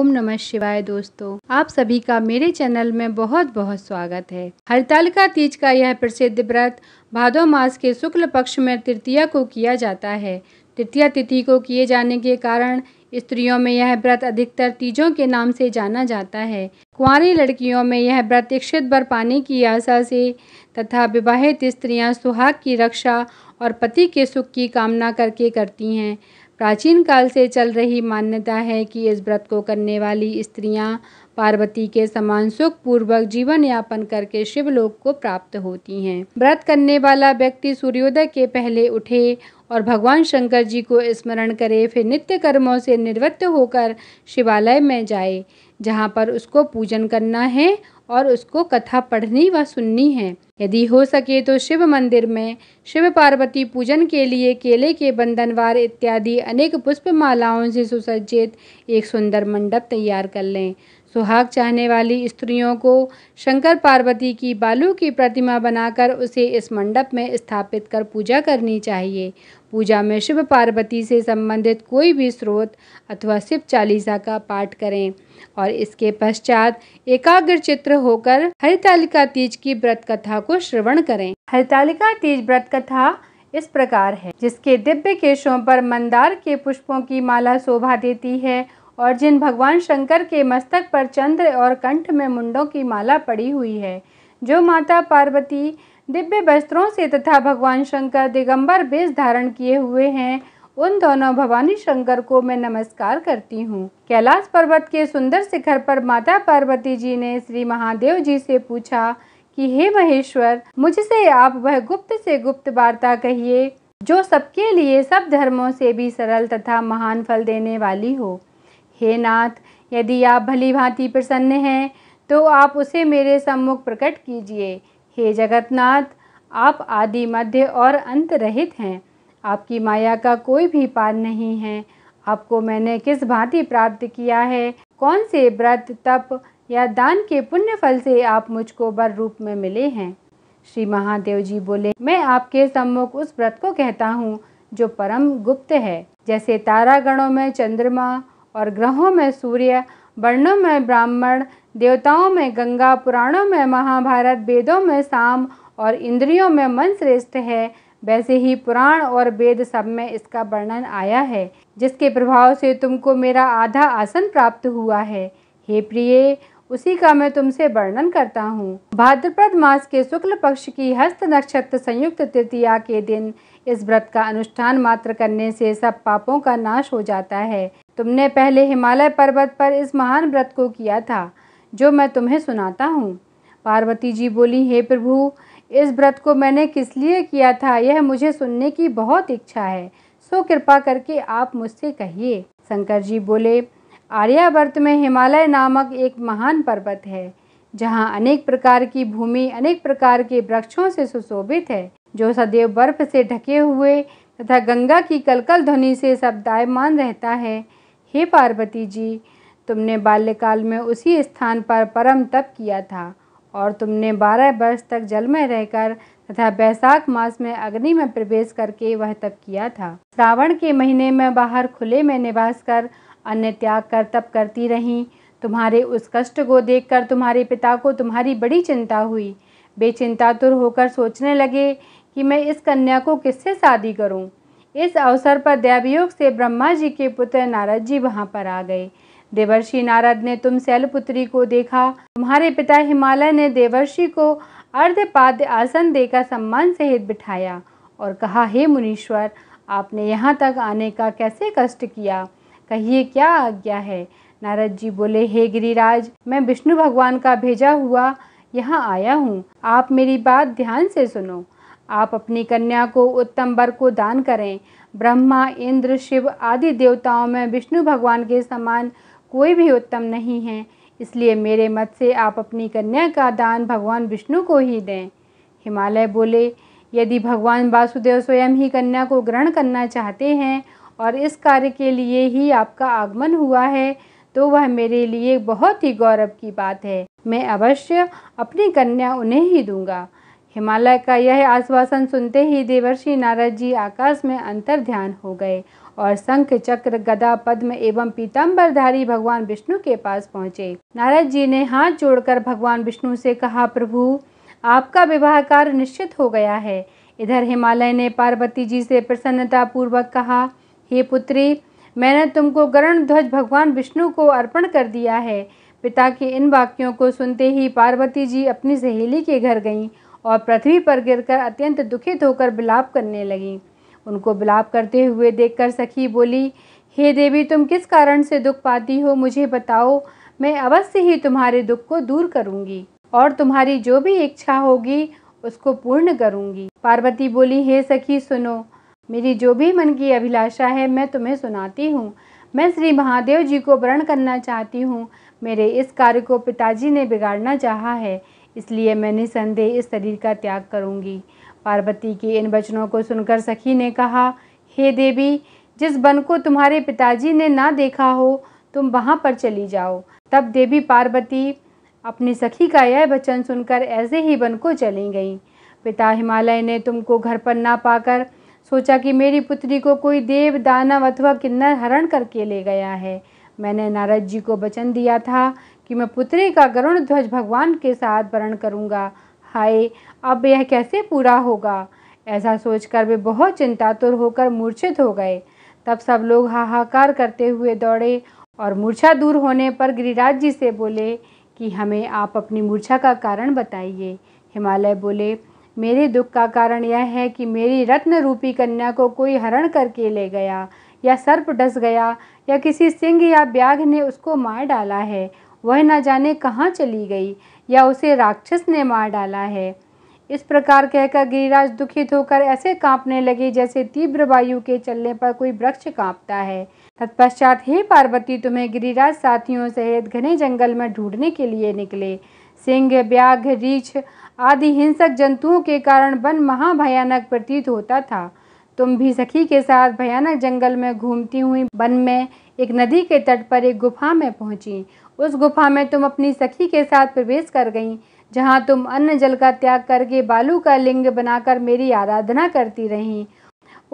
ओम नमः शिवाय दोस्तों आप सभी का मेरे चैनल में बहुत बहुत स्वागत है हरतालिका तीज का यह प्रसिद्ध व्रत भादो मास के शुक्ल पक्ष में तृतीया को किया जाता है तृतीया तिथि को किए जाने के कारण स्त्रियों में यह व्रत अधिकतर तीजों के नाम से जाना जाता है कुंवारी लड़कियों में यह व्रत इक्षित भर पाने की आशा से तथा विवाहित स्त्रियां सुहाग की रक्षा और पति के सुख की कामना करके करती हैं प्राचीन काल से चल रही मान्यता है कि इस व्रत को करने वाली स्त्रियां पार्वती के समान सुख पूर्वक जीवन यापन करके शिवलोक को प्राप्त होती हैं व्रत करने वाला व्यक्ति सूर्योदय के पहले उठे और भगवान शंकर जी को स्मरण करे फिर नित्य कर्मों से निवृत्त होकर शिवालय में जाए जहाँ पर उसको पूजन करना है और उसको कथा पढ़नी व सुननी है यदि हो सके तो शिव मंदिर में शिव पार्वती पूजन के लिए केले के बंधनवार इत्यादि अनेक पुष्प मालाओं से सुसज्जित एक सुंदर मंडप तैयार कर लें सुहाग चाहने वाली स्त्रियों को शंकर पार्वती की बालू की प्रतिमा बनाकर उसे इस मंडप में स्थापित कर पूजा करनी चाहिए पूजा में शिव पार्वती से संबंधित कोई भी स्रोत अथवा शिव चालीसा का पाठ करें और इसके पश्चात एकाग्र चित्र होकर हरितालिका तीज की व्रत कथा को श्रवण करें हरितालिका तीज व्रत कथा इस प्रकार है जिसके दिव्य केशों पर मंदार के पुष्पों की माला शोभा देती है और जिन भगवान शंकर के मस्तक पर चंद्र और कंठ में मुंडों की माला पड़ी हुई है जो माता पार्वती दिव्य वस्त्रों से तथा भगवान शंकर दिगंबर वेश धारण किए हुए हैं उन दोनों भवानी शंकर को मैं नमस्कार करती हूँ कैलाश पर्वत के सुंदर शिखर पर माता पार्वती जी ने श्री महादेव जी से पूछा कि हे महेश्वर मुझसे आप वह गुप्त से गुप्त वार्ता कहिए जो सबके लिए सब धर्मों से भी सरल तथा महान फल देने वाली हो हे नाथ यदि आप भली भांति प्रसन्न हैं तो आप उसे मेरे सम्मुख प्रकट कीजिए हे जगतनाथ आप आदि मध्य और अंत रहित हैं आपकी माया का कोई भी पार नहीं है आपको मैंने किस भांति प्राप्त किया है कौन से व्रत तप या दान के पुण्य फल से आप मुझको बर रूप में मिले हैं श्री महादेव जी बोले मैं आपके सम्मुख उस व्रत को कहता हूँ जो परम गुप्त है जैसे तारागणों में चंद्रमा और ग्रहों में सूर्य वर्णों में ब्राह्मण देवताओं में गंगा पुराणों में महाभारत वेदों में साम और इंद्रियों में मन श्रेष्ठ है वैसे ही पुराण और वेद सब में इसका वर्णन आया है जिसके प्रभाव से तुमको मेरा आधा आसन प्राप्त हुआ है हे प्रिय उसी का मैं तुमसे वर्णन करता हूँ भाद्रपद मास के शुक्ल पक्ष की हस्त नक्षत्र संयुक्त तृतीया के दिन इस व्रत का अनुष्ठान मात्र करने से सब पापों का नाश हो जाता है तुमने पहले हिमालय पर्वत पर इस महान व्रत को किया था जो मैं तुम्हें सुनाता हूँ पार्वती जी बोली हे प्रभु इस व्रत को मैंने किस लिए किया था यह मुझे सुनने की बहुत इच्छा है सो कृपा करके आप मुझसे कहिए शंकर जी बोले आर्यावर्त में हिमालय नामक एक महान पर्वत है जहाँ अनेक प्रकार की भूमि अनेक प्रकार के वृक्षों से सुशोभित है जो सदैव बर्फ से ढके हुए तथा गंगा की कलकल ध्वनि से शब्दायमान रहता है हे पार्वती जी तुमने बाल्यकाल में उसी स्थान पर परम तप किया था और तुमने बारह वर्ष तक जल में रहकर तथा बैसाख मास में अग्नि में प्रवेश करके वह तप किया था श्रावण के महीने में बाहर खुले में निवास कर अन्य त्याग कर तप करती रहीं तुम्हारे उस कष्ट को देखकर तुम्हारे पिता को तुम्हारी बड़ी चिंता हुई बेचिंतातुर होकर सोचने लगे कि मैं इस कन्या को किससे शादी करूं? इस अवसर पर देवयोग से ब्रह्मा जी के पुत्र नारद जी वहाँ पर आ गए देवर्षि नारद ने तुम शैलपुत्री को देखा तुम्हारे पिता हिमालय ने देवर्षि को अर्धपाद्य आसन देकर सम्मान सहित बिठाया और कहा हे मुनीश्वर आपने यहाँ तक आने का कैसे कष्ट किया कहिए क्या आज्ञा है नारद जी बोले हे गिरिराज मैं विष्णु भगवान का भेजा हुआ यहाँ आया हूँ आप मेरी बात ध्यान से सुनो आप अपनी कन्या को उत्तम वर को दान करें ब्रह्मा इंद्र शिव आदि देवताओं में विष्णु भगवान के समान कोई भी उत्तम नहीं है इसलिए मेरे मत से आप अपनी कन्या का दान भगवान विष्णु को ही दें हिमालय बोले यदि भगवान वासुदेव स्वयं ही कन्या को ग्रहण करना चाहते हैं और इस कार्य के लिए ही आपका आगमन हुआ है तो वह मेरे लिए बहुत ही गौरव की बात है मैं अवश्य अपनी कन्या उन्हें ही दूंगा हिमालय का यह आश्वासन सुनते ही देवर्षि नारद जी आकाश में अंतर ध्यान हो गए और शंख चक्र गदा पद्म एवं पीताम्बरधारी भगवान विष्णु के पास पहुँचे नारद जी ने हाथ जोड़कर भगवान विष्णु से कहा प्रभु आपका विवाह कार्य निश्चित हो गया है इधर हिमालय ने पार्वती जी से प्रसन्नता पूर्वक कहा हे पुत्री मैंने तुमको गरण ध्वज भगवान विष्णु को अर्पण कर दिया है पिता के इन वाक्यों को सुनते ही पार्वती जी अपनी सहेली के घर गईं और पृथ्वी पर गिरकर अत्यंत दुखित होकर बिलाप करने लगीं उनको बिलाप करते हुए देखकर सखी बोली हे देवी तुम किस कारण से दुख पाती हो मुझे बताओ मैं अवश्य ही तुम्हारे दुख को दूर करूंगी और तुम्हारी जो भी इच्छा होगी उसको पूर्ण करूंगी पार्वती बोली हे सखी सुनो मेरी जो भी मन की अभिलाषा है मैं तुम्हें सुनाती हूँ मैं श्री महादेव जी को वरण करना चाहती हूँ मेरे इस कार्य को पिताजी ने बिगाड़ना चाहा है इसलिए मैं निसंदेह इस शरीर का त्याग करूँगी पार्वती के इन वचनों को सुनकर सखी ने कहा हे देवी जिस वन को तुम्हारे पिताजी ने ना देखा हो तुम वहाँ पर चली जाओ तब देवी पार्वती अपनी सखी का यह वचन सुनकर ऐसे ही वन को चली गईं पिता हिमालय ने तुमको घर पर ना पाकर सोचा कि मेरी पुत्री को कोई देव दानव अथवा किन्नर हरण करके ले गया है मैंने नारद जी को वचन दिया था कि मैं पुत्री का गरुण ध्वज भगवान के साथ वर्ण करूँगा हाय अब यह कैसे पूरा होगा ऐसा सोचकर वे बहुत चिंतातुर होकर मूर्छित हो गए तब सब लोग हाहाकार करते हुए दौड़े और मूर्छा दूर होने पर गिरिराज जी से बोले कि हमें आप अपनी मूर्छा का कारण बताइए हिमालय बोले मेरे दुख का कारण यह है कि मेरी रत्न रूपी कन्या को कोई हरण करके ले गया या सर्प डस गया या किसी सिंह या ब्याघ ने उसको मार डाला है वह न जाने कहाँ चली गई या उसे राक्षस ने मार डाला है इस प्रकार कहकर गिरिराज दुखित होकर ऐसे कांपने लगे जैसे तीव्र वायु के चलने पर कोई वृक्ष कांपता है तत्पश्चात हे पार्वती तुम्हें गिरिराज साथियों सहित घने जंगल में ढूंढने के लिए निकले सिंह ब्याघ रीछ आदि हिंसक जंतुओं के कारण वन महाभयानक प्रतीत होता था तुम भी सखी के साथ भयानक जंगल में घूमती हुई वन में एक नदी के तट पर एक गुफा में पहुंची उस गुफा में तुम अपनी सखी के साथ प्रवेश कर गई जहाँ तुम अन्न जल का त्याग करके बालू का लिंग बनाकर मेरी आराधना करती रहीं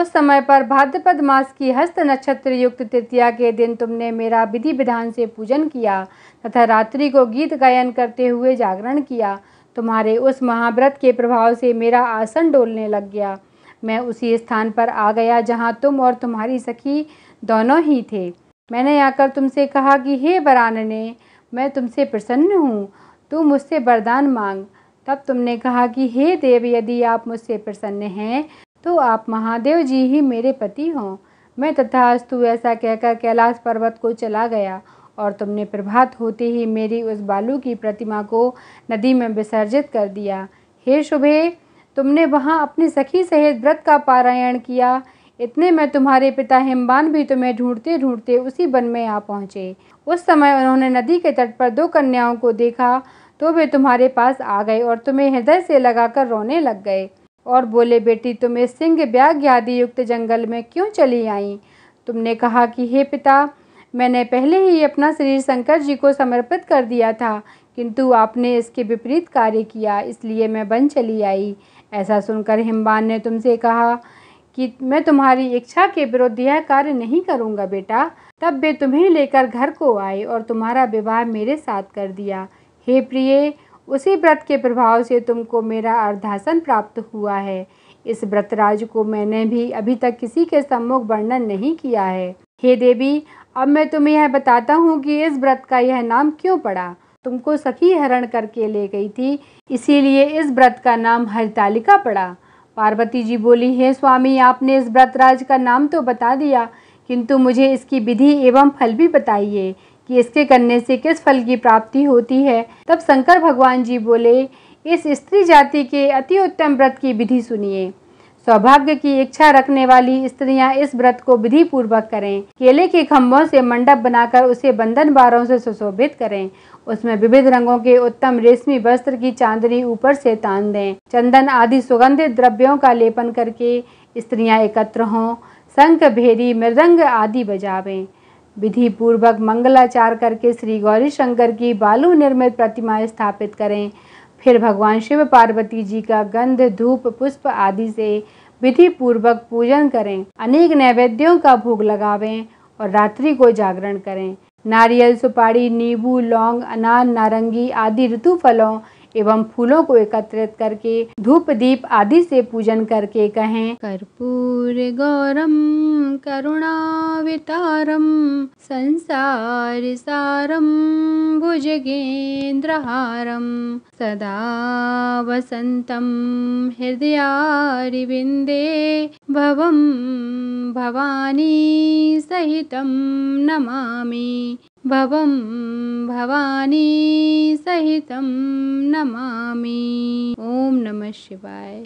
उस समय पर भाद्रपद मास की हस्त नक्षत्र युक्त तृतीया के दिन तुमने मेरा विधि विधान से पूजन किया तथा रात्रि को गीत गायन करते हुए जागरण किया तुम्हारे उस महाव्रत के प्रभाव से मेरा आसन डोलने लग गया मैं उसी स्थान पर आ गया जहाँ तुम और तुम्हारी सखी दोनों ही थे मैंने आकर तुमसे कहा कि हे बरानने मैं तुमसे प्रसन्न हूँ तू मुझसे वरदान मांग तब तुमने कहा कि हे देव यदि आप मुझसे प्रसन्न हैं तो आप महादेव जी ही मेरे पति हों मैं तथास्तु ऐसा कहकर कैलाश पर्वत को चला गया और तुमने प्रभात होते ही मेरी उस बालू की प्रतिमा को नदी में विसर्जित कर दिया हे शुभे तुमने वहाँ अपनी सखी सहित व्रत का पारायण किया इतने में तुम्हारे पिता हिमबान भी तुम्हें ढूंढते ढूंढते उसी वन में आ पहुँचे उस समय उन्होंने नदी के तट पर दो कन्याओं को देखा तो वे तुम्हारे पास आ गए और तुम्हें हृदय से लगाकर रोने लग गए और बोले बेटी तुम इस सिंह ब्याग आदि युक्त जंगल में क्यों चली आई तुमने कहा कि हे पिता मैंने पहले ही अपना शरीर शंकर जी को समर्पित कर दिया था किंतु आपने इसके विपरीत कार्य किया इसलिए मैं बन चली आई ऐसा सुनकर हिमबान ने तुमसे कहा कि मैं तुम्हारी इच्छा के विरुद्ध यह कार्य नहीं करूँगा बेटा तब वे तुम्हें लेकर घर को आए और तुम्हारा विवाह मेरे साथ कर दिया हे प्रिय उसी व्रत के प्रभाव से तुमको मेरा अर्धासन प्राप्त हुआ है इस व्रतराज को मैंने भी अभी तक किसी के सम्मुख वर्णन नहीं किया है हे देवी अब मैं तुम्हें यह बताता हूँ कि इस व्रत का यह नाम क्यों पड़ा तुमको सखी हरण करके ले गई थी इसीलिए इस व्रत का नाम हरितालिका पड़ा पार्वती जी बोली हे स्वामी आपने इस व्रतराज का नाम तो बता दिया किंतु मुझे इसकी विधि एवं फल भी बताइए कि इसके करने से किस फल की प्राप्ति होती है तब शंकर भगवान जी बोले इस स्त्री जाति के अति उत्तम व्रत की विधि सुनिए सौभाग्य की इच्छा रखने वाली स्त्रियां इस व्रत को विधि पूर्वक करें केले के खम्भों से मंडप बनाकर उसे बंधन बारों से सुशोभित करें उसमें विविध रंगों के उत्तम रेशमी वस्त्र की चांदनी ऊपर से तान दें चंदन आदि सुगंधित द्रव्यों का लेपन करके स्त्रियां एकत्र हों शंख भेरी मृदंग आदि बजावें विधि पूर्वक मंगलाचार करके श्री गौरी शंकर की बालू निर्मित प्रतिमा स्थापित करें फिर भगवान शिव पार्वती जी का गंध धूप पुष्प आदि से विधि पूर्वक पूजन करें अनेक नैवेद्यों का भोग लगावें और रात्रि को जागरण करें नारियल सुपारी नींबू लौंग अनार नारंगी आदि ऋतु फलों एवं फूलों को एकत्रित करके धूप दीप आदि से पूजन करके कहें कर्पूर गौरम करुणावितारम संसार सारम भुजगेन्द्रहारम सदा हृदय हृदयारिविन्दे भव भवानी सहित नमामि भवं भवानी सहितं नमामि ॐ नमः शिवाय